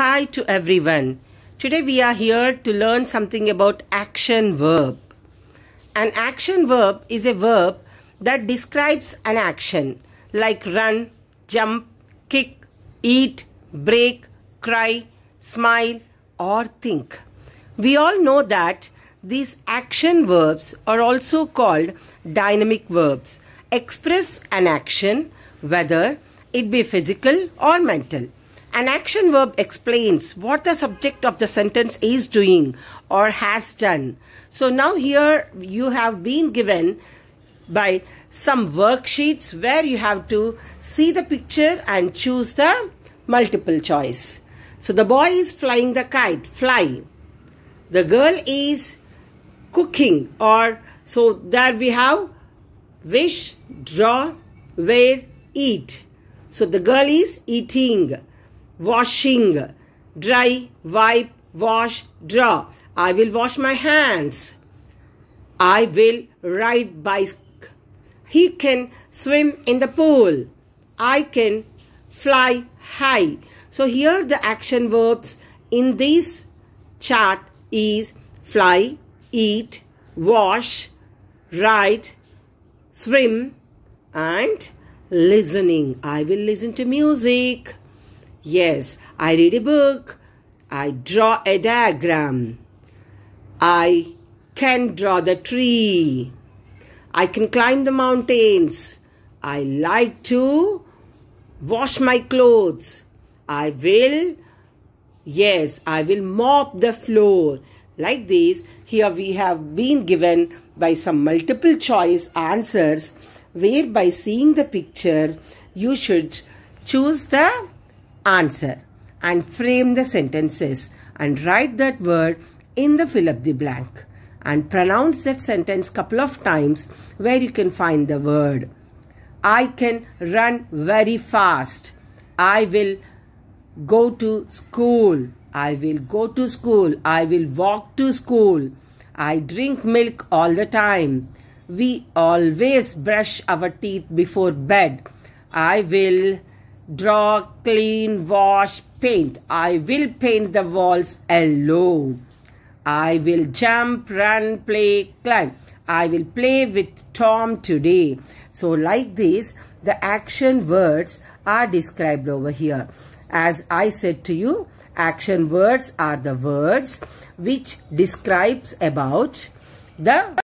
Hi to everyone. Today we are here to learn something about action verb. An action verb is a verb that describes an action like run, jump, kick, eat, break, cry, smile or think. We all know that these action verbs are also called dynamic verbs. Express an action whether it be physical or mental. An action verb explains what the subject of the sentence is doing or has done. So now here you have been given by some worksheets where you have to see the picture and choose the multiple choice. So the boy is flying the kite, fly. The girl is cooking or so there we have wish, draw, wear, eat. So the girl is eating washing. Dry, wipe, wash, draw. I will wash my hands. I will ride bike. He can swim in the pool. I can fly high. So here the action verbs in this chart is fly, eat, wash, ride, swim and listening. I will listen to music. Yes, I read a book. I draw a diagram. I can draw the tree. I can climb the mountains. I like to wash my clothes. I will, yes, I will mop the floor. Like this, here we have been given by some multiple choice answers where by seeing the picture, you should choose the answer and frame the sentences and write that word in the fill up the blank and pronounce that sentence couple of times where you can find the word. I can run very fast. I will go to school. I will go to school. I will walk to school. I drink milk all the time. We always brush our teeth before bed. I will draw, clean, wash, paint. I will paint the walls alone. I will jump, run, play, climb. I will play with Tom today. So like this, the action words are described over here. As I said to you, action words are the words which describes about the